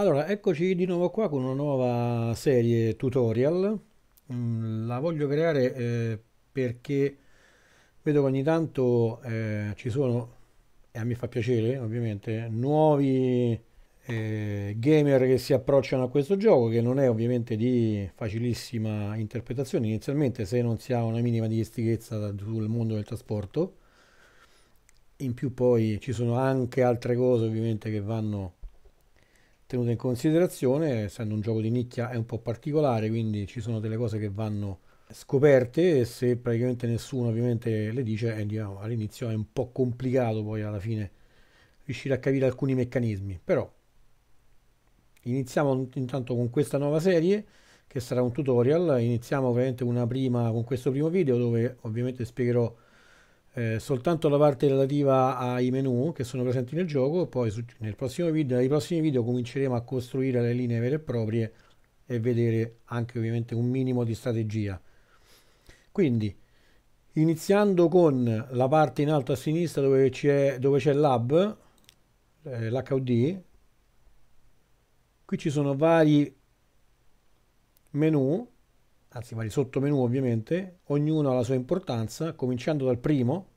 Allora, eccoci di nuovo qua con una nuova serie tutorial. Mm, la voglio creare eh, perché vedo che ogni tanto eh, ci sono, e a me fa piacere ovviamente, nuovi eh, gamer che si approcciano a questo gioco che non è ovviamente di facilissima interpretazione inizialmente se non si ha una minima di sul mondo del trasporto. In più poi ci sono anche altre cose ovviamente che vanno tenuta in considerazione, essendo un gioco di nicchia è un po' particolare, quindi ci sono delle cose che vanno scoperte e se praticamente nessuno ovviamente le dice eh, diciamo, all'inizio è un po' complicato poi alla fine riuscire a capire alcuni meccanismi, però iniziamo intanto con questa nuova serie che sarà un tutorial, iniziamo ovviamente una prima con questo primo video dove ovviamente spiegherò eh, soltanto la parte relativa ai menu che sono presenti nel gioco poi su, nel prossimo video, nei prossimi video cominceremo a costruire le linee vere e proprie e vedere anche ovviamente un minimo di strategia. Quindi iniziando con la parte in alto a sinistra dove c'è, l'hub, eh, l'HUD, qui ci sono vari menu anzi vari sottomenu ovviamente, ognuno ha la sua importanza, cominciando dal primo,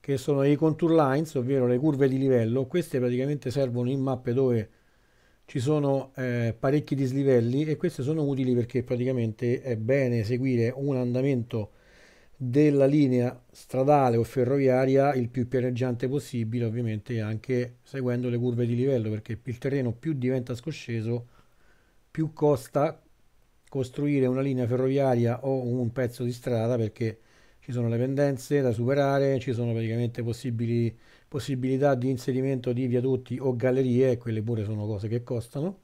che sono i contour lines, ovvero le curve di livello, queste praticamente servono in mappe dove ci sono eh, parecchi dislivelli e queste sono utili perché praticamente è bene seguire un andamento della linea stradale o ferroviaria il più pianeggiante possibile, ovviamente anche seguendo le curve di livello, perché il terreno più diventa scosceso, più costa costruire una linea ferroviaria o un pezzo di strada perché ci sono le pendenze da superare, ci sono praticamente possibili, possibilità di inserimento di viadotti o gallerie, quelle pure sono cose che costano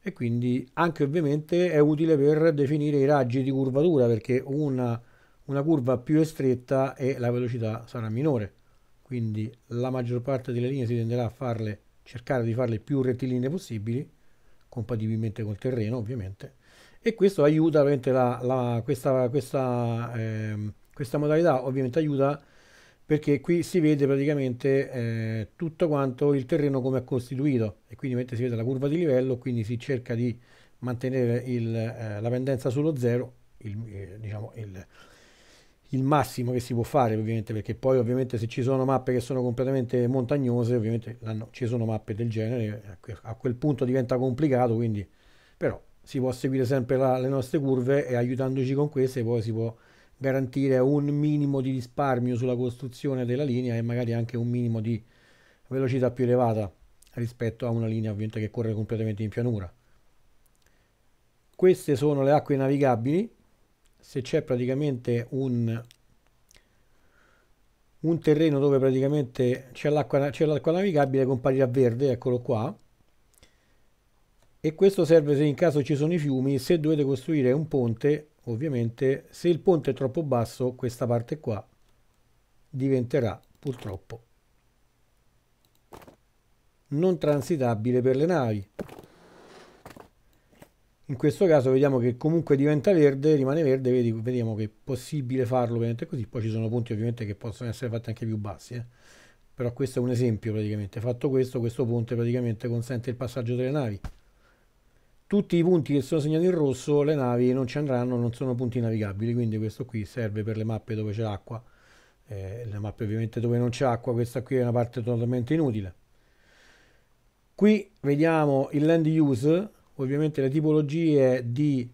e quindi anche ovviamente è utile per definire i raggi di curvatura perché una, una curva più è stretta e la velocità sarà minore quindi la maggior parte delle linee si tenderà a farle cercare di farle più rettilinee possibili compatibilmente col terreno ovviamente e questo aiuta ovviamente la, la, questa, questa, eh, questa, modalità ovviamente aiuta perché qui si vede praticamente eh, tutto quanto il terreno come è costituito e quindi mentre si vede la curva di livello quindi si cerca di mantenere il, eh, la pendenza sullo zero il, eh, diciamo il, il massimo che si può fare ovviamente perché poi ovviamente se ci sono mappe che sono completamente montagnose ovviamente ci sono mappe del genere a quel punto diventa complicato quindi però si può seguire sempre la, le nostre curve e aiutandoci con queste poi si può garantire un minimo di risparmio sulla costruzione della linea e magari anche un minimo di velocità più elevata rispetto a una linea ovviamente che corre completamente in pianura. Queste sono le acque navigabili, se c'è praticamente un, un terreno dove praticamente c'è l'acqua navigabile comparirà verde, eccolo qua, e questo serve se in caso ci sono i fiumi, se dovete costruire un ponte, ovviamente se il ponte è troppo basso questa parte qua diventerà purtroppo non transitabile per le navi. In questo caso vediamo che comunque diventa verde, rimane verde, vedi, vediamo che è possibile farlo ovviamente così, poi ci sono punti ovviamente che possono essere fatti anche più bassi, eh. però questo è un esempio praticamente, fatto questo, questo ponte praticamente consente il passaggio delle navi tutti i punti che sono segnati in rosso le navi non ci andranno, non sono punti navigabili, quindi questo qui serve per le mappe dove c'è acqua, eh, le mappe ovviamente dove non c'è acqua, questa qui è una parte totalmente inutile. Qui vediamo il land use, ovviamente le tipologie di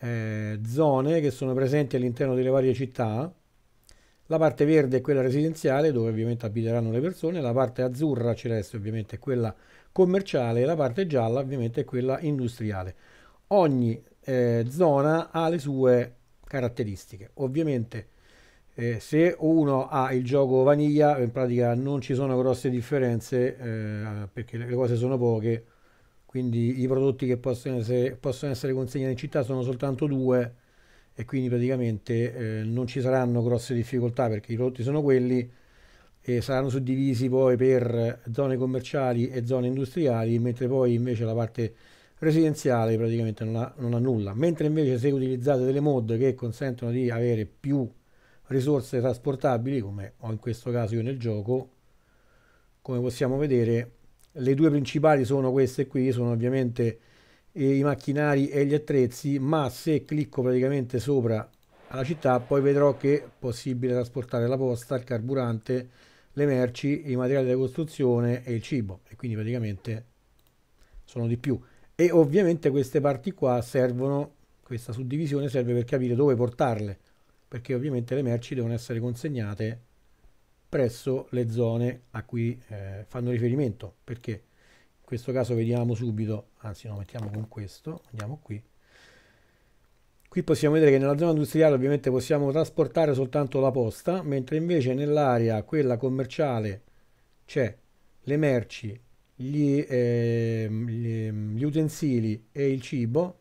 eh, zone che sono presenti all'interno delle varie città, la parte verde è quella residenziale dove ovviamente abiteranno le persone, la parte azzurra celeste ovviamente è quella commerciale e la parte gialla ovviamente è quella industriale. Ogni eh, zona ha le sue caratteristiche. Ovviamente eh, se uno ha il gioco vaniglia, in pratica non ci sono grosse differenze eh, perché le cose sono poche, quindi i prodotti che possono essere, possono essere consegnati in città sono soltanto due e quindi praticamente eh, non ci saranno grosse difficoltà perché i prodotti sono quelli e saranno suddivisi poi per zone commerciali e zone industriali, mentre poi invece la parte residenziale praticamente non ha, non ha nulla. Mentre invece se utilizzate delle mod che consentono di avere più risorse trasportabili, come ho in questo caso io nel gioco, come possiamo vedere le due principali sono queste qui, sono ovviamente eh, i macchinari e gli attrezzi, ma se clicco praticamente sopra alla città poi vedrò che è possibile trasportare la posta, il carburante, le merci, i materiali da costruzione e il cibo e quindi praticamente sono di più e ovviamente queste parti qua servono questa suddivisione serve per capire dove portarle perché ovviamente le merci devono essere consegnate presso le zone a cui eh, fanno riferimento perché in questo caso vediamo subito anzi no mettiamo con questo andiamo qui Qui possiamo vedere che nella zona industriale ovviamente possiamo trasportare soltanto la posta, mentre invece nell'area, quella commerciale, c'è le merci, gli, eh, gli, gli, utensili e il cibo,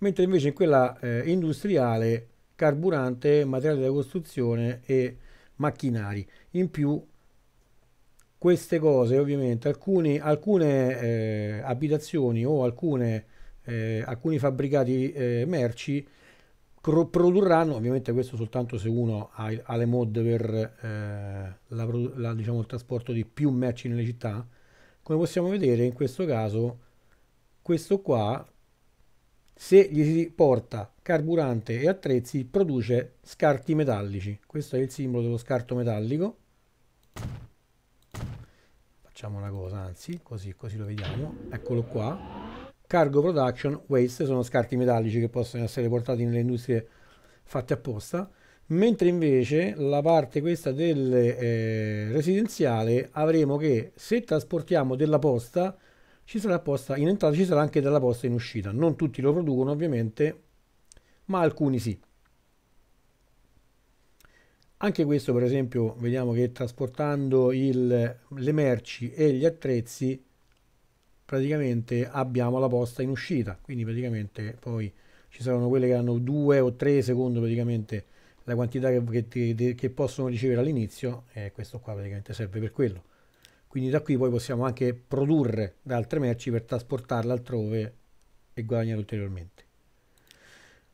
mentre invece in quella eh, industriale carburante, materiali da costruzione e macchinari. In più queste cose ovviamente alcuni, alcune eh, abitazioni o alcune, eh, alcuni fabbricati eh, merci produrranno, ovviamente questo soltanto se uno ha, ha le mod per eh, la, la, diciamo, il trasporto di più merci nelle città, come possiamo vedere in questo caso questo qua se gli si porta carburante e attrezzi produce scarti metallici, questo è il simbolo dello scarto metallico, facciamo una cosa anzi così, così lo vediamo, eccolo qua, cargo production waste sono scarti metallici che possono essere portati nelle industrie fatte apposta, mentre invece la parte questa del eh, residenziale avremo che se trasportiamo della posta ci sarà posta in entrata, ci sarà anche della posta in uscita. Non tutti lo producono ovviamente, ma alcuni sì. Anche questo per esempio vediamo che trasportando il, le merci e gli attrezzi praticamente abbiamo la posta in uscita, quindi praticamente poi ci saranno quelle che hanno due o tre secondo praticamente la quantità che, che, che possono ricevere all'inizio e questo qua praticamente serve per quello. Quindi da qui poi possiamo anche produrre da altre merci per trasportarle altrove e guadagnare ulteriormente.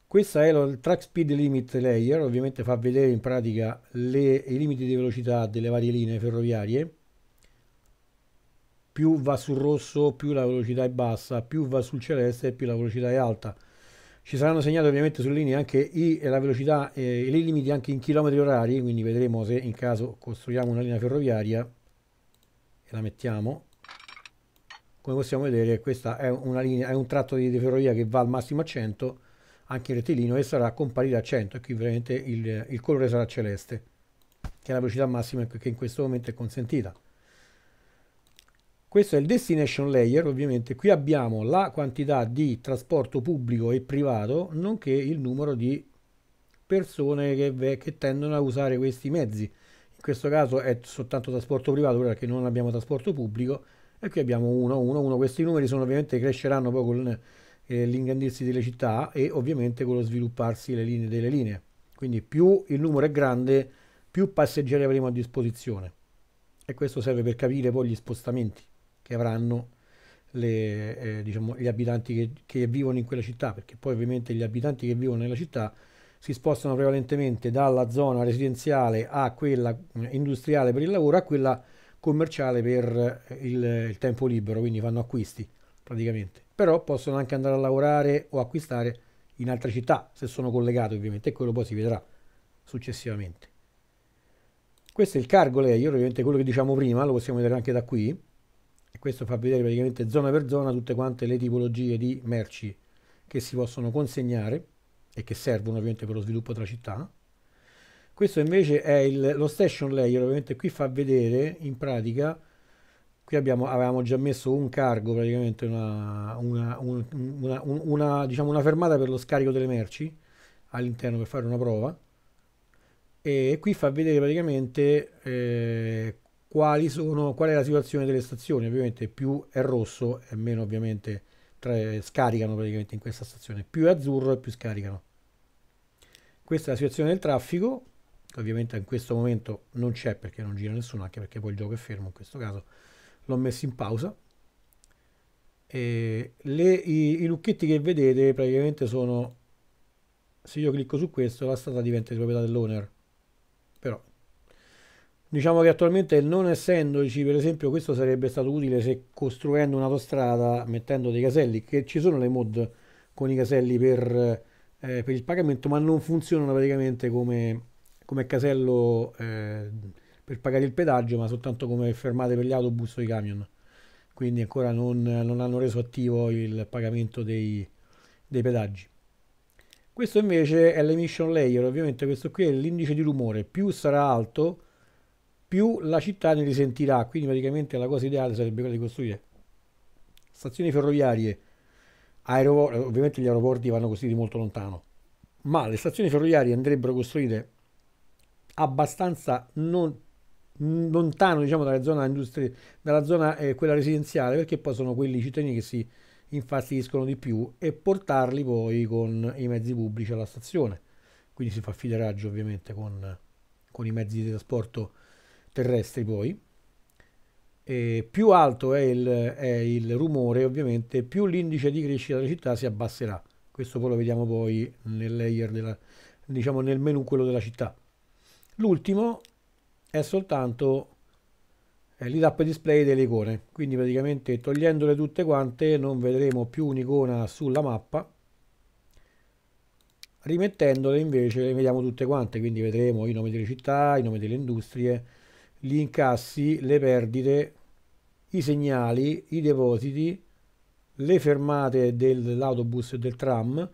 Questo è il track speed limit layer, ovviamente fa vedere in pratica le, i limiti di velocità delle varie linee ferroviarie più va sul rosso più la velocità è bassa, più va sul celeste più la velocità è alta. Ci saranno segnati ovviamente sulle linee anche i, la velocità e eh, i limiti anche in chilometri orari, quindi vedremo se in caso costruiamo una linea ferroviaria e la mettiamo. Come possiamo vedere questa è, linea, è un tratto di, ferrovia che va al massimo a 100, anche in rettilineo, e sarà comparire a 100, e qui veramente il, il colore sarà celeste, che è la velocità massima che in questo momento è consentita. Questo è il destination layer, ovviamente qui abbiamo la quantità di trasporto pubblico e privato, nonché il numero di persone che, che tendono a usare questi mezzi. In questo caso è soltanto trasporto privato perché non abbiamo trasporto pubblico e qui abbiamo 1, 1, 1. Questi numeri sono, ovviamente cresceranno poi con eh, l'ingrandirsi delle città e ovviamente con lo svilupparsi le linee delle linee. Quindi più il numero è grande, più passeggeri avremo a disposizione. E questo serve per capire poi gli spostamenti che avranno le, eh, diciamo, gli abitanti che, che, vivono in quella città, perché poi ovviamente gli abitanti che vivono nella città si spostano prevalentemente dalla zona residenziale a quella eh, industriale per il lavoro a quella commerciale per eh, il, eh, il tempo libero, quindi fanno acquisti praticamente. Però possono anche andare a lavorare o acquistare in altre città, se sono collegate ovviamente, e quello poi si vedrà successivamente. Questo è il cargo layer, ovviamente quello che diciamo prima, lo possiamo vedere anche da qui e questo fa vedere praticamente zona per zona tutte quante le tipologie di merci che si possono consegnare e che servono ovviamente per lo sviluppo della città. Questo invece è il, lo station layer, ovviamente qui fa vedere in pratica, qui abbiamo, avevamo già messo un cargo praticamente, una, una, un, una, un, una, diciamo una fermata per lo scarico delle merci all'interno per fare una prova e qui fa vedere praticamente eh, quali sono, qual è la situazione delle stazioni. Ovviamente più è rosso e meno ovviamente tra, scaricano praticamente in questa stazione, più è azzurro e più scaricano. Questa è la situazione del traffico, che ovviamente in questo momento non c'è perché non gira nessuno, anche perché poi il gioco è fermo in questo caso. L'ho messo in pausa. E le, i, I lucchetti che vedete praticamente sono, se io clicco su questo, la strada diventa di proprietà dell'owner. Però Diciamo che attualmente non essendoci, per esempio, questo sarebbe stato utile se costruendo un'autostrada mettendo dei caselli, che ci sono le mod con i caselli per, eh, per il pagamento, ma non funzionano praticamente come, come casello eh, per pagare il pedaggio, ma soltanto come fermate per gli autobus o i camion. Quindi ancora non, non hanno reso attivo il pagamento dei, dei pedaggi. Questo invece è l'emission layer, ovviamente questo qui è l'indice di rumore, più sarà alto più la città ne risentirà, quindi praticamente la cosa ideale sarebbe quella di costruire stazioni ferroviarie, aeroporti, eh, ovviamente gli aeroporti vanno costruiti molto lontano, ma le stazioni ferroviarie andrebbero costruite abbastanza non, lontano diciamo dalla zona, industri- dalla zona eh, quella residenziale, perché poi sono quelli cittadini che si infastidiscono di più e portarli poi con i mezzi pubblici alla stazione. Quindi si fa federaggio ovviamente con, con i mezzi di trasporto terrestri poi, e più alto è il, è il, rumore ovviamente, più l'indice di crescita della città si abbasserà. Questo poi lo vediamo poi nel layer, della, diciamo nel menu quello della città. L'ultimo è soltanto lit display delle icone, quindi praticamente togliendole tutte quante non vedremo più un'icona sulla mappa, rimettendole invece le vediamo tutte quante, quindi vedremo i nomi delle città, i nomi delle industrie, gli incassi, le perdite, i segnali, i depositi, le fermate dell'autobus e del tram,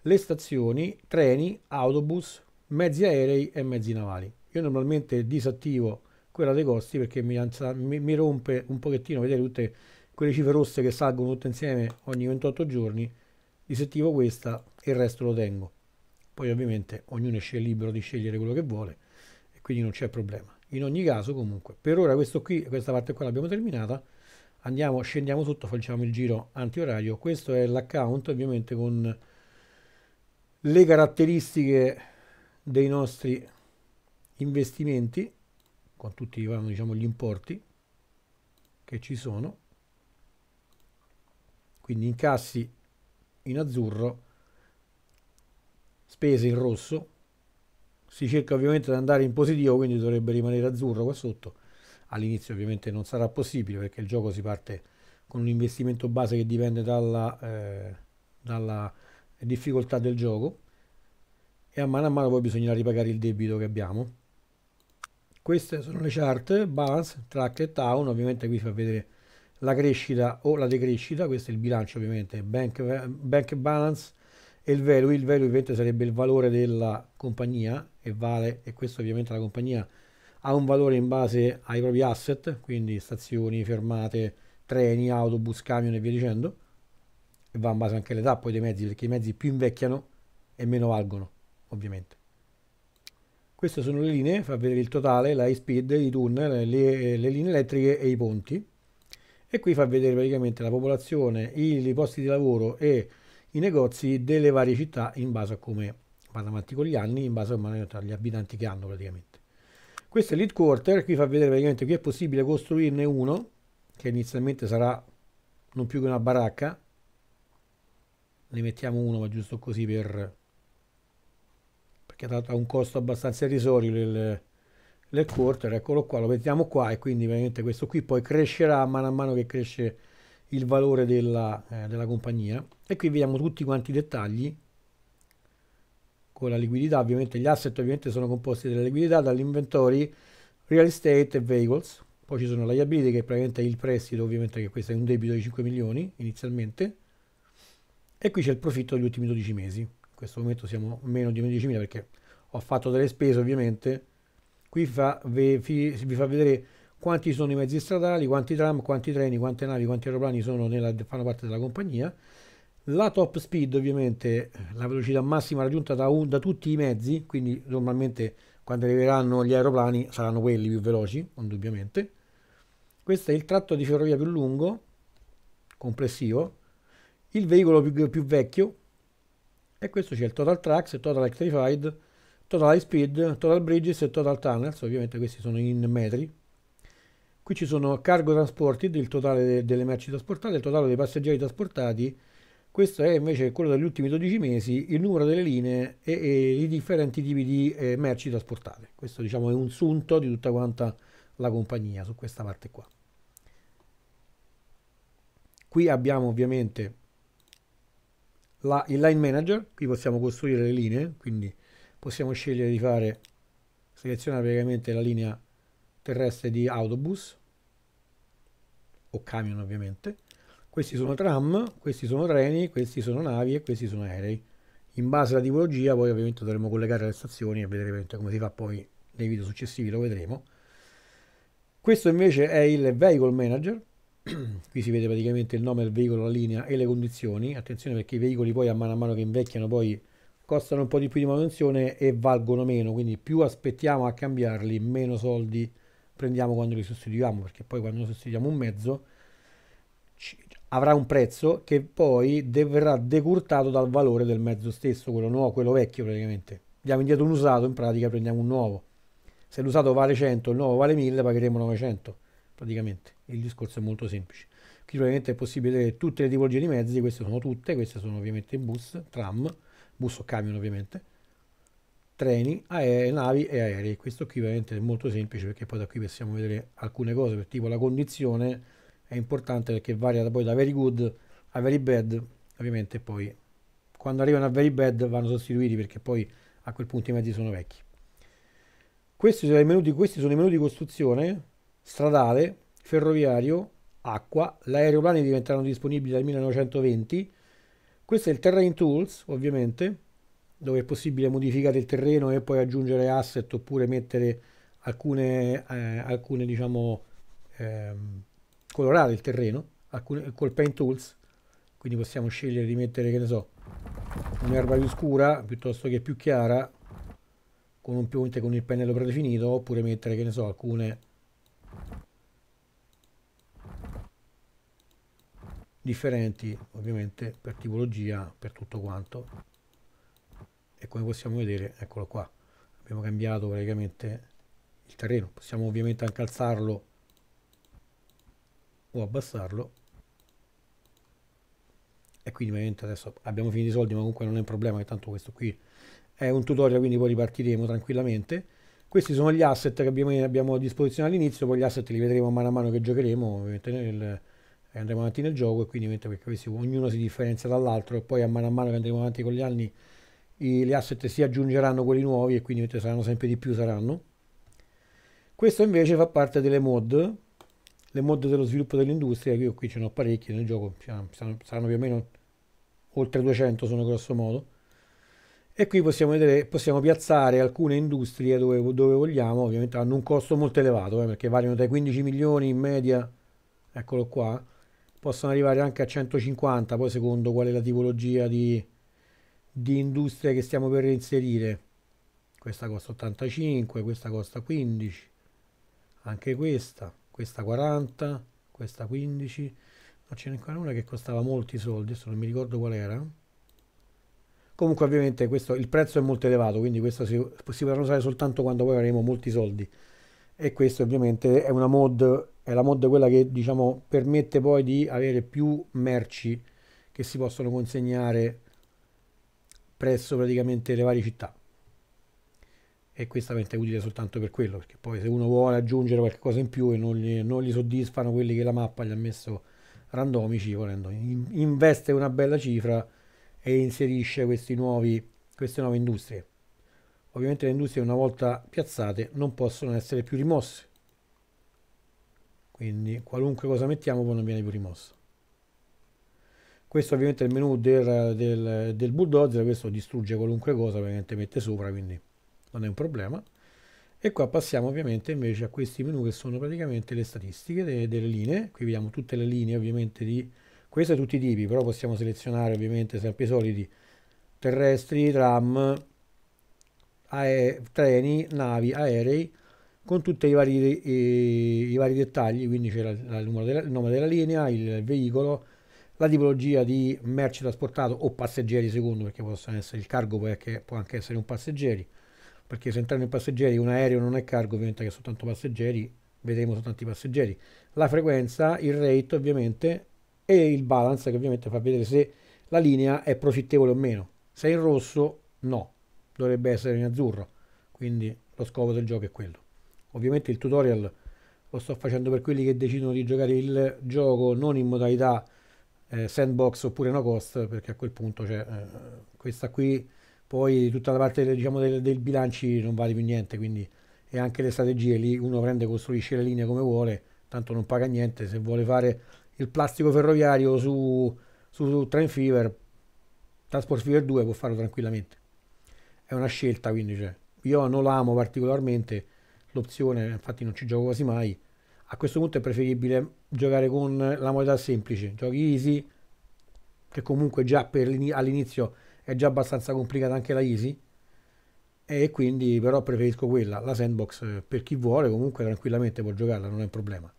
le stazioni, treni, autobus, mezzi aerei e mezzi navali. Io normalmente disattivo quella dei costi perché mi, anza, mi, mi rompe un pochettino vedere tutte quelle cifre rosse che salgono tutte insieme ogni 28 giorni, disattivo questa e il resto lo tengo. Poi ovviamente ognuno è libero di scegliere quello che vuole e quindi non c'è problema in ogni caso comunque per ora questo qui questa parte qua l'abbiamo terminata andiamo scendiamo sotto facciamo il giro anti-orario. questo è l'account ovviamente con le caratteristiche dei nostri investimenti con tutti diciamo, gli importi che ci sono quindi incassi in azzurro spese in rosso si cerca ovviamente di andare in positivo, quindi dovrebbe rimanere azzurro qua sotto. All'inizio ovviamente non sarà possibile perché il gioco si parte con un investimento base che dipende dalla, eh, dalla difficoltà del gioco e a mano a mano poi bisognerà ripagare il debito che abbiamo. Queste sono le chart, balance, track e town, ovviamente qui fa vedere la crescita o la decrescita, questo è il bilancio ovviamente, bank, eh, bank balance, e il value, il value ovviamente sarebbe il valore della compagnia e vale, e questo ovviamente la compagnia ha un valore in base ai propri asset, quindi stazioni, fermate, treni, autobus, camion e via dicendo, e va in base anche all'età poi dei mezzi, perché i mezzi più invecchiano e meno valgono, ovviamente. Queste sono le linee, fa vedere il totale, la high speed, i tunnel, le, le linee elettriche e i ponti. E qui fa vedere praticamente la popolazione, i, i posti di lavoro e i negozi delle varie città in base a come vanno avanti con gli anni, in base agli abitanti che hanno praticamente. Questo è l'Head Quarter, qui fa vedere praticamente qui è possibile costruirne uno, che inizialmente sarà non più che una baracca, ne mettiamo uno ma giusto così per perché ha un costo abbastanza irrisorio del, del quarter, eccolo qua, lo mettiamo qua e quindi veramente questo qui poi crescerà man mano a mano che cresce il valore della, eh, della compagnia e qui vediamo tutti quanti i dettagli con la liquidità ovviamente gli asset ovviamente sono composti dalla liquidità dall'inventory real estate e vehicles poi ci sono liability che praticamente è il prestito ovviamente che questo è un debito di 5 milioni inizialmente e qui c'è il profitto degli ultimi 12 mesi in questo momento siamo meno di 11 mila perché ho fatto delle spese ovviamente qui fa, vi, vi fa vedere quanti sono i mezzi stradali, quanti tram, quanti treni, quante navi, quanti aeroplani nella, fanno parte della compagnia, la top speed ovviamente, la velocità massima raggiunta da, un, da tutti i mezzi, quindi normalmente quando arriveranno gli aeroplani saranno quelli più veloci, indubbiamente. Questo è il tratto di ferrovia più lungo, complessivo, il veicolo più, più vecchio, e questo c'è il Total Tracks, Total Electrified, Total High Speed, Total Bridges e Total Tunnels, ovviamente questi sono in metri, Qui ci sono cargo trasporti del totale delle merci trasportate, il totale dei passeggeri trasportati. Questo è invece quello degli ultimi 12 mesi, il numero delle linee e, e i differenti tipi di eh, merci trasportate. Questo diciamo è un sunto di tutta quanta la compagnia su questa parte qua. Qui abbiamo ovviamente la, il line manager, qui possiamo costruire le linee, quindi possiamo scegliere di fare selezionare praticamente la linea terrestre di autobus o camion ovviamente. Questi sono tram, questi sono treni, questi sono navi e questi sono aerei. In base alla tipologia poi ovviamente dovremo collegare le stazioni e vedere come si fa poi nei video successivi, lo vedremo. Questo invece è il Vehicle Manager, qui si vede praticamente il nome del veicolo, la linea e le condizioni, attenzione perché i veicoli poi a mano a mano che invecchiano poi costano un po' di più di manutenzione e valgono meno, quindi più aspettiamo a cambiarli, meno soldi prendiamo quando li sostituiamo, perché poi quando sostituiamo un mezzo ci, avrà un prezzo che poi verrà decurtato dal valore del mezzo stesso, quello nuovo, quello vecchio praticamente. Diamo indietro un usato, in pratica prendiamo un nuovo. Se l'usato vale 100, il nuovo vale 1000, pagheremo 900 praticamente. Il discorso è molto semplice. Qui probabilmente è possibile vedere tutte le tipologie di mezzi, queste sono tutte, queste sono ovviamente bus, tram, bus o camion ovviamente treni, aerei, navi e aerei. Questo qui ovviamente è molto semplice perché poi da qui possiamo vedere alcune cose, per tipo la condizione è importante perché varia da poi da very good a very bad, ovviamente poi quando arrivano a very bad vanno sostituiti perché poi a quel punto i mezzi sono vecchi. Questi sono i menu di, questi sono i menu di costruzione, stradale, ferroviario, acqua, gli aeroplani diventeranno disponibili dal 1920, questo è il Terrain Tools ovviamente, dove è possibile modificare il terreno e poi aggiungere asset oppure mettere alcune, eh, alcune diciamo, ehm, colorare il terreno alcune, col paint tools, quindi possiamo scegliere di mettere, che ne so, un'erba più scura piuttosto che più chiara con un ponte con il pennello predefinito oppure mettere, che ne so, alcune differenti ovviamente per tipologia, per tutto quanto e come possiamo vedere eccolo qua abbiamo cambiato praticamente il terreno possiamo ovviamente anche alzarlo o abbassarlo e quindi ovviamente adesso abbiamo finito i soldi ma comunque non è un problema che tanto questo qui è un tutorial quindi poi ripartiremo tranquillamente questi sono gli asset che abbiamo, abbiamo a disposizione all'inizio poi gli asset li vedremo mano a mano che giocheremo ovviamente nel, eh, andremo avanti nel gioco e quindi perché questi, ognuno si differenzia dall'altro e poi a mano a mano che andremo avanti con gli anni gli asset si aggiungeranno quelli nuovi e quindi saranno sempre di più saranno. Questo invece fa parte delle mod, le mod dello sviluppo dell'industria, io qui ce ne ho parecchie nel gioco, cioè, saranno più o meno oltre 200 sono grosso modo. E qui possiamo, vedere, possiamo piazzare alcune industrie dove, dove, vogliamo, ovviamente hanno un costo molto elevato, eh, perché variano dai 15 milioni in media, eccolo qua, possono arrivare anche a 150, poi secondo qual è la tipologia di, di industrie che stiamo per inserire. Questa costa 85, questa costa 15, anche questa, questa 40, questa 15. Ma ce n'è ancora una che costava molti soldi, adesso non mi ricordo qual era. Comunque ovviamente questo, il prezzo è molto elevato, quindi questo si, si potrà usare soltanto quando poi avremo molti soldi. E questa ovviamente è una mod, è la mod quella che diciamo permette poi di avere più merci che si possono consegnare presso praticamente le varie città e questa ovviamente è utile soltanto per quello perché poi se uno vuole aggiungere qualcosa in più e non gli, non gli soddisfano quelli che la mappa gli ha messo randomici volendo in, investe una bella cifra e inserisce nuovi, queste nuove industrie ovviamente le industrie una volta piazzate non possono essere più rimosse quindi qualunque cosa mettiamo poi non viene più rimossa questo ovviamente è il menu del, del, del bulldozer questo distrugge qualunque cosa ovviamente mette sopra quindi non è un problema e qua passiamo ovviamente invece a questi menu che sono praticamente le statistiche delle, delle linee qui vediamo tutte le linee ovviamente di queste tutti i tipi però possiamo selezionare ovviamente sempre i soliti terrestri tram ae, treni navi aerei con tutti i vari, i, i vari dettagli quindi c'era il, il nome della linea il veicolo la tipologia di merci trasportato o passeggeri secondo, perché possono essere il cargo perché può anche essere un passeggeri, perché se entrano in passeggeri un aereo non è cargo, ovviamente che è soltanto passeggeri, vedremo soltanto i passeggeri, la frequenza, il rate ovviamente e il balance che ovviamente fa vedere se la linea è profittevole o meno. Se è in rosso no, dovrebbe essere in azzurro, quindi lo scopo del gioco è quello. Ovviamente il tutorial lo sto facendo per quelli che decidono di giocare il gioco non in modalità eh, sandbox oppure no cost, perché a quel punto cioè, eh, questa qui poi tutta la parte diciamo, del, del bilanci non vale più niente, quindi e anche le strategie lì uno prende e costruisce le linee come vuole, tanto non paga niente, se vuole fare il plastico ferroviario su, su, su Train Fever, Transport Fever 2 può farlo tranquillamente. È una scelta quindi, cioè, io non l'amo particolarmente, l'opzione infatti non ci gioco quasi mai, a questo punto è preferibile giocare con la modalità semplice, giochi easy, che comunque già all'inizio è già abbastanza complicata anche la easy, e quindi però preferisco quella, la sandbox eh, per chi vuole comunque tranquillamente può giocarla, non è un problema.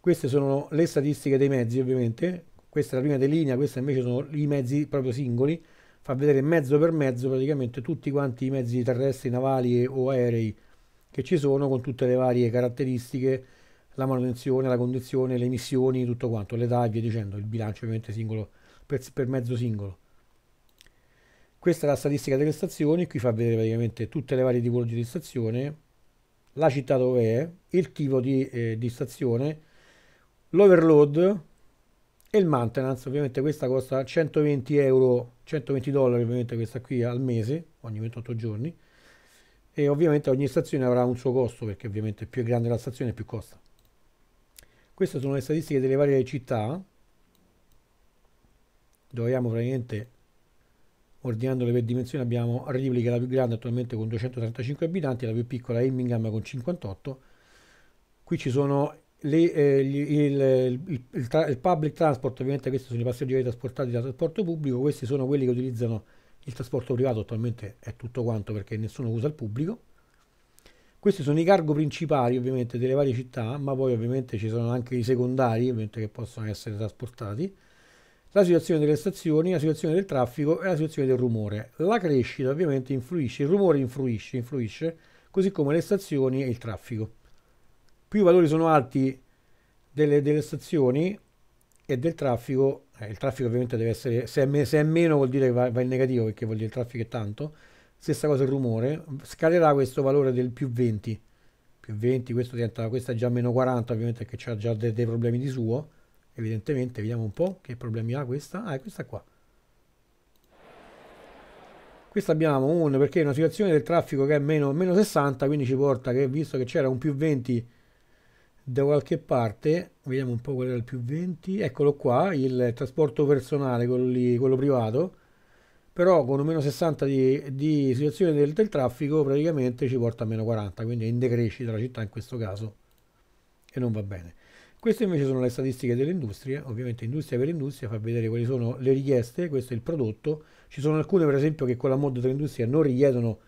Queste sono le statistiche dei mezzi ovviamente, questa è la prima di linea, questi invece sono i mezzi proprio singoli, fa vedere mezzo per mezzo praticamente tutti quanti i mezzi terrestri, navali o aerei che ci sono con tutte le varie caratteristiche, la manutenzione, la condizione, le emissioni, tutto quanto, l'età e via dicendo, il bilancio ovviamente singolo per, per mezzo singolo. Questa è la statistica delle stazioni, qui fa vedere praticamente tutte le varie tipologie di stazione, la città dove è, il tipo di, eh, di stazione, l'overload e il maintenance, ovviamente questa costa 120 euro, 120 dollari ovviamente questa qui al mese, ogni 28 giorni, e ovviamente ogni stazione avrà un suo costo perché ovviamente più è grande la stazione più costa. Queste sono le statistiche delle varie città. Troviamo praticamente, ordinandole per dimensioni abbiamo Ripley che è la più grande attualmente con 235 abitanti, la più piccola è Immingham con 58. Qui ci sono le, eh, gli, il, il, il, tra, il, public transport, ovviamente questi sono i passeggeri trasportati dal trasporto pubblico, questi sono quelli che utilizzano il trasporto privato, attualmente è tutto quanto perché nessuno usa il pubblico questi sono i cargo principali ovviamente delle varie città, ma poi ovviamente ci sono anche i secondari che possono essere trasportati. La situazione delle stazioni, la situazione del traffico e la situazione del rumore. La crescita ovviamente influisce, il rumore influisce, influisce, così come le stazioni e il traffico. Più i valori sono alti delle, delle stazioni e del traffico, eh, il traffico ovviamente deve essere, se è, se è, meno vuol dire che va, va in negativo perché vuol dire il traffico è tanto, stessa cosa il rumore, scalerà questo valore del più 20, più 20, questo diventa, questa è già meno 40 ovviamente perché c'ha già dei, dei problemi di suo, evidentemente, vediamo un po' che problemi ha questa, ah è questa qua. Questa abbiamo un, perché è una situazione del traffico che è meno, meno 60, quindi ci porta che visto che c'era un più 20 da qualche parte, vediamo un po' qual era il più 20, eccolo qua, il trasporto personale, quello, lì, quello privato, però con un meno 60 di, di situazione del, del, traffico praticamente ci porta a meno 40, quindi è in decrescita la città in questo caso e non va bene. Queste invece sono le statistiche delle industrie, ovviamente industria per industria fa vedere quali sono le richieste, questo è il prodotto, ci sono alcune per esempio che con la mod dell'industria non richiedono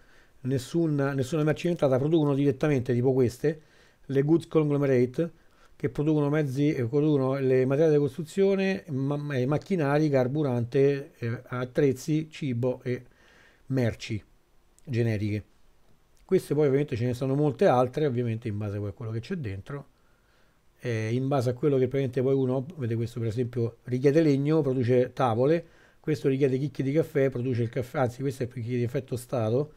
nessuna, nessuna merce entrata, producono direttamente tipo queste, le goods conglomerate, che producono, mezzi, eh, producono le materie di costruzione, ma, eh, macchinari, carburante, eh, attrezzi, cibo e merci generiche. Queste poi ovviamente ce ne sono molte altre, ovviamente in base a quello che c'è dentro. Eh, in base a quello che praticamente poi uno, vedete questo per esempio, richiede legno, produce tavole, questo richiede chicchi di caffè, produce il caffè, anzi questo è più chicchi di effetto stato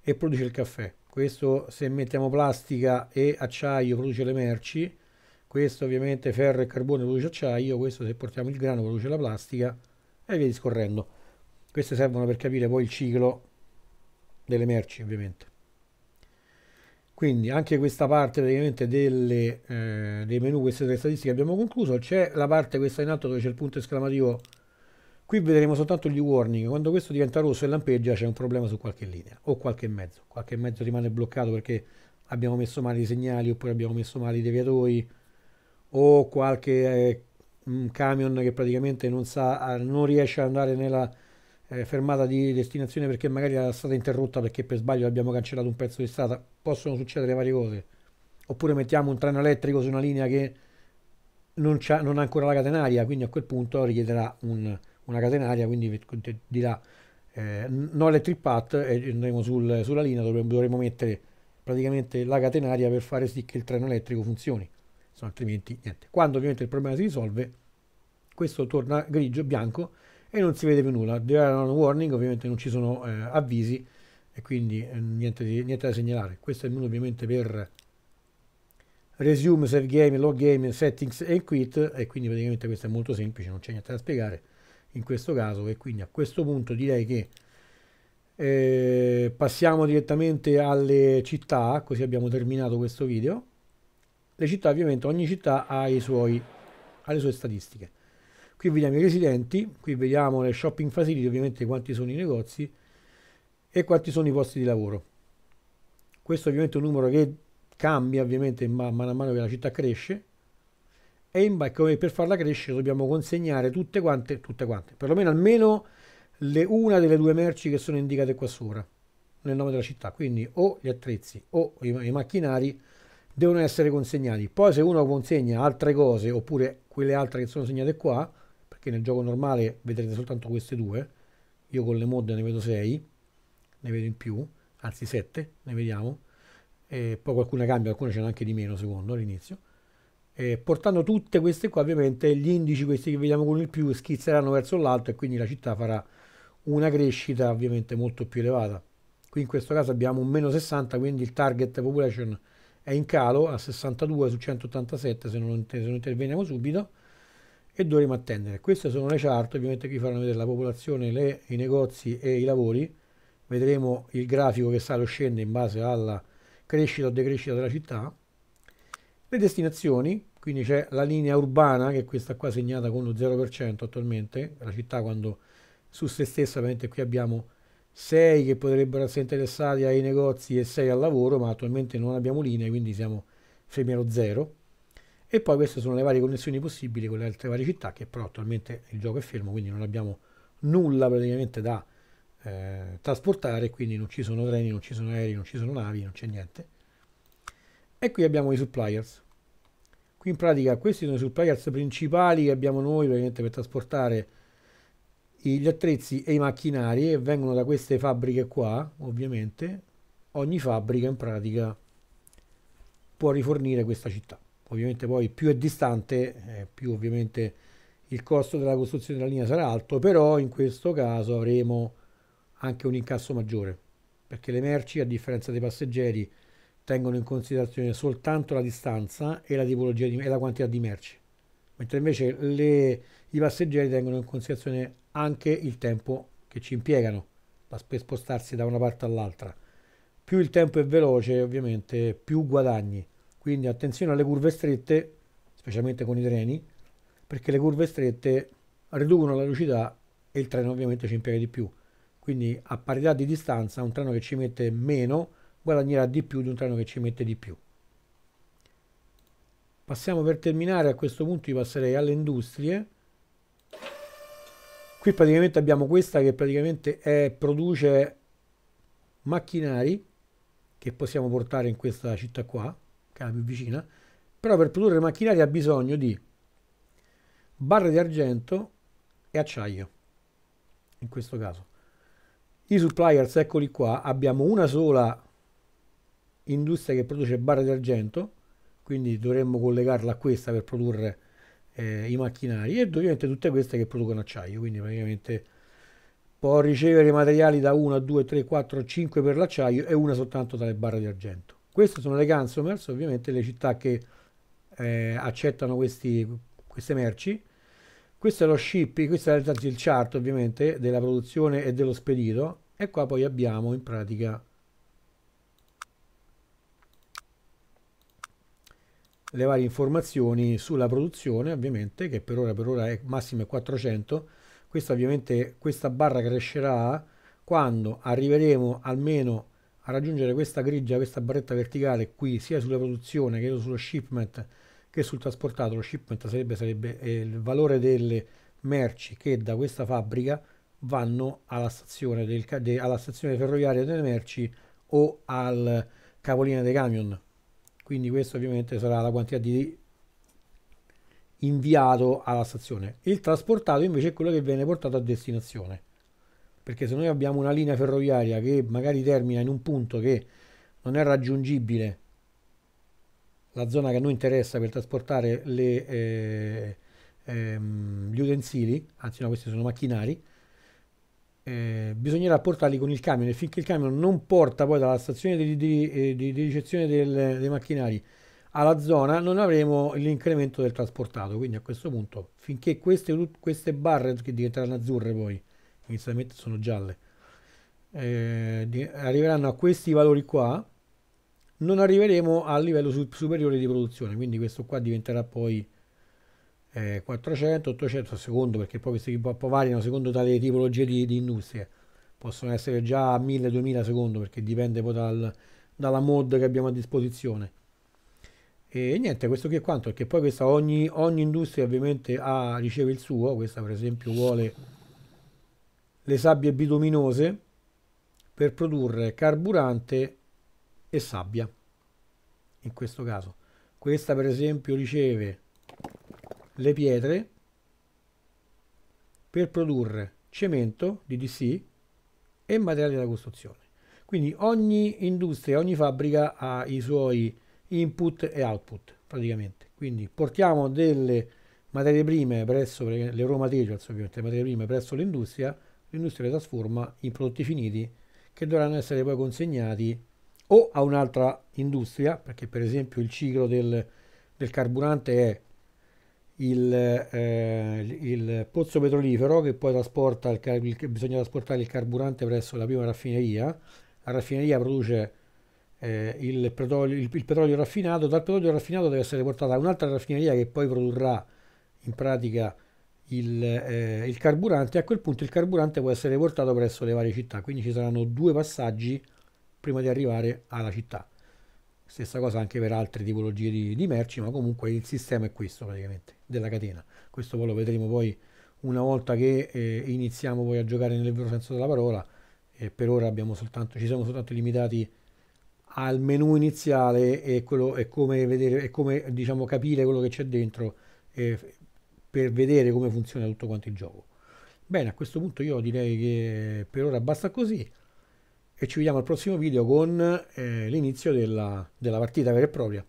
e produce il caffè. Questo se mettiamo plastica e acciaio produce le merci, questo ovviamente ferro e carbone produce acciaio, questo se portiamo il grano produce la plastica e via discorrendo. Queste servono per capire poi il ciclo delle merci ovviamente. Quindi anche questa parte praticamente delle, eh, dei menu, queste tre statistiche abbiamo concluso, c'è la parte questa in alto dove c'è il punto esclamativo, qui vedremo soltanto gli warning, quando questo diventa rosso e lampeggia c'è un problema su qualche linea o qualche mezzo, qualche mezzo rimane bloccato perché abbiamo messo male i segnali oppure abbiamo messo male i deviatoi, o qualche eh, camion che praticamente non, sa, eh, non riesce ad andare nella eh, fermata di destinazione perché magari è stata interrotta perché per sbaglio abbiamo cancellato un pezzo di strada, possono succedere varie cose. Oppure mettiamo un treno elettrico su una linea che non, non ha ancora la catenaria, quindi a quel punto richiederà un, una catenaria, quindi dirà eh, no electric path e andremo sul, sulla linea dove dovremo mettere praticamente la catenaria per fare sì che il treno elettrico funzioni. Insomma, altrimenti niente. Quando ovviamente il problema si risolve, questo torna grigio, bianco e non si vede più nulla. There are no warning, ovviamente non ci sono eh, avvisi e quindi eh, niente, di, niente, da segnalare. Questo è il menu ovviamente per resume, save game, log game, settings e quit e quindi praticamente questo è molto semplice, non c'è niente da spiegare in questo caso e quindi a questo punto direi che eh, passiamo direttamente alle città così abbiamo terminato questo video le città ovviamente, ogni città ha, suoi, ha le sue statistiche. Qui vediamo i residenti, qui vediamo le shopping facility, ovviamente quanti sono i negozi e quanti sono i posti di lavoro. Questo ovviamente è un numero che cambia ovviamente man mano che la città cresce e in, per farla crescere dobbiamo consegnare tutte quante, tutte quante, perlomeno almeno le, una delle due merci che sono indicate qua sopra nel nome della città, quindi o gli attrezzi o i, i macchinari devono essere consegnati. Poi se uno consegna altre cose, oppure quelle altre che sono segnate qua, perché nel gioco normale vedrete soltanto queste due, io con le mod ne vedo 6, ne vedo in più, anzi 7, ne vediamo, e poi qualcuna cambia, alcune ce n'è anche di meno secondo all'inizio, e portando tutte queste qua ovviamente gli indici questi che vediamo con il più schizzeranno verso l'alto e quindi la città farà una crescita ovviamente molto più elevata. Qui in questo caso abbiamo un meno 60, quindi il target population è in calo a 62 su 187 se non, se non interveniamo subito e dovremo attendere. Queste sono le chart, ovviamente qui faranno vedere la popolazione, le, i negozi e i lavori, vedremo il grafico che sale o scende in base alla crescita o decrescita della città, le destinazioni, quindi c'è la linea urbana che è questa qua segnata con lo 0% attualmente, la città quando su se stessa ovviamente qui abbiamo 6 che potrebbero essere interessati ai negozi e 6 al lavoro, ma attualmente non abbiamo linee, quindi siamo fermi allo 0. E poi queste sono le varie connessioni possibili con le altre varie città, che però attualmente il gioco è fermo, quindi non abbiamo nulla praticamente da eh, trasportare, quindi non ci sono treni, non ci sono aerei, non ci sono navi, non c'è niente. E qui abbiamo i suppliers. Qui in pratica questi sono i suppliers principali che abbiamo noi praticamente per trasportare gli attrezzi e i macchinari vengono da queste fabbriche qua, ovviamente. Ogni fabbrica in pratica può rifornire questa città. Ovviamente poi più è distante, eh, più ovviamente il costo della costruzione della linea sarà alto, però in questo caso avremo anche un incasso maggiore, perché le merci, a differenza dei passeggeri, tengono in considerazione soltanto la distanza e la, di, e la quantità di merci mentre invece le, i passeggeri tengono in considerazione anche il tempo che ci impiegano per spostarsi da una parte all'altra. Più il tempo è veloce, ovviamente, più guadagni. Quindi attenzione alle curve strette, specialmente con i treni, perché le curve strette riducono la velocità e il treno ovviamente ci impiega di più. Quindi a parità di distanza un treno che ci mette meno guadagnerà di più di un treno che ci mette di più. Passiamo per terminare, a questo punto io passerei alle industrie. Qui praticamente abbiamo questa che praticamente è, produce macchinari che possiamo portare in questa città qua, che è la più vicina, però per produrre macchinari ha bisogno di barre di argento e acciaio, in questo caso. I suppliers, eccoli qua, abbiamo una sola industria che produce barre di argento, quindi dovremmo collegarla a questa per produrre eh, i macchinari e ovviamente tutte queste che producono acciaio, quindi praticamente può ricevere materiali da 1 a 2, 3, 4, 5 per l'acciaio e una soltanto dalle barre di argento. Queste sono le consumers, ovviamente le città che eh, accettano questi, queste merci. Questo è lo shipping, questo è il chart ovviamente della produzione e dello spedito e qua poi abbiamo in pratica le varie informazioni sulla produzione ovviamente che per ora per ora è massimo 400 questa ovviamente questa barra crescerà quando arriveremo almeno a raggiungere questa grigia questa barretta verticale qui sia sulla produzione che sullo shipment che sul trasportato lo shipment sarebbe, sarebbe eh, il valore delle merci che da questa fabbrica vanno alla stazione, del, alla stazione ferroviaria delle merci o al capolinea dei camion quindi questo ovviamente sarà la quantità di inviato alla stazione. Il trasportato invece è quello che viene portato a destinazione. Perché se noi abbiamo una linea ferroviaria che magari termina in un punto che non è raggiungibile, la zona che a noi interessa per trasportare le, eh, ehm, gli utensili, anzi no, questi sono macchinari, eh, bisognerà portarli con il camion e finché il camion non porta poi dalla stazione di, di, eh, di, di ricezione del, dei macchinari alla zona non avremo l'incremento del trasportato quindi a questo punto finché queste, queste barre che diventeranno azzurre poi inizialmente sono gialle eh, arriveranno a questi valori qua non arriveremo al livello superiore di produzione quindi questo qua diventerà poi eh, 400, 800 a secondo, perché poi questi hip variano secondo tale tipologie di, di industrie. Possono essere già 1000, 2000 a secondo, perché dipende poi dal, dalla mod che abbiamo a disposizione. E niente, questo qui è quanto, perché poi questa ogni, ogni industria ovviamente ha, riceve il suo, questa per esempio vuole le sabbie bituminose per produrre carburante e sabbia, in questo caso. Questa per esempio riceve le pietre per produrre cemento, DDC e materiali da costruzione. Quindi ogni industria, ogni fabbrica ha i suoi input e output praticamente. Quindi portiamo delle materie prime presso le raw materials, ovviamente le materie prime presso l'industria, l'industria le trasforma in prodotti finiti che dovranno essere poi consegnati o a un'altra industria, perché per esempio il ciclo del, del carburante è il, eh, il pozzo petrolifero che poi trasporta il, il, bisogna trasportare il carburante presso la prima raffineria. La raffineria produce eh, il, petrolio, il, petrolio, raffinato, dal petrolio raffinato deve essere portato a un'altra raffineria che poi produrrà in pratica il, eh, il, carburante, a quel punto il carburante può essere portato presso le varie città, quindi ci saranno due passaggi prima di arrivare alla città. Stessa cosa anche per altre tipologie di, di merci, ma comunque il sistema è questo praticamente, della catena. Questo poi lo vedremo poi una volta che eh, iniziamo poi a giocare nel vero senso della parola. Eh, per ora soltanto, ci siamo soltanto limitati al menu iniziale e, quello, e come, vedere, e come diciamo, capire quello che c'è dentro eh, per vedere come funziona tutto quanto il gioco. Bene, a questo punto io direi che per ora basta così e ci vediamo al prossimo video con eh, l'inizio della, della partita vera e propria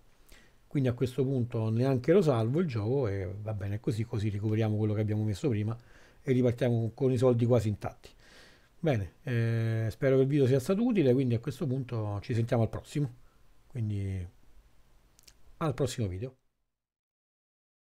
quindi a questo punto neanche lo salvo il gioco e va bene così, così recuperiamo quello che abbiamo messo prima e ripartiamo con i soldi quasi intatti. Bene, eh, spero che il video sia stato utile, quindi a questo punto ci sentiamo al prossimo, quindi al prossimo video.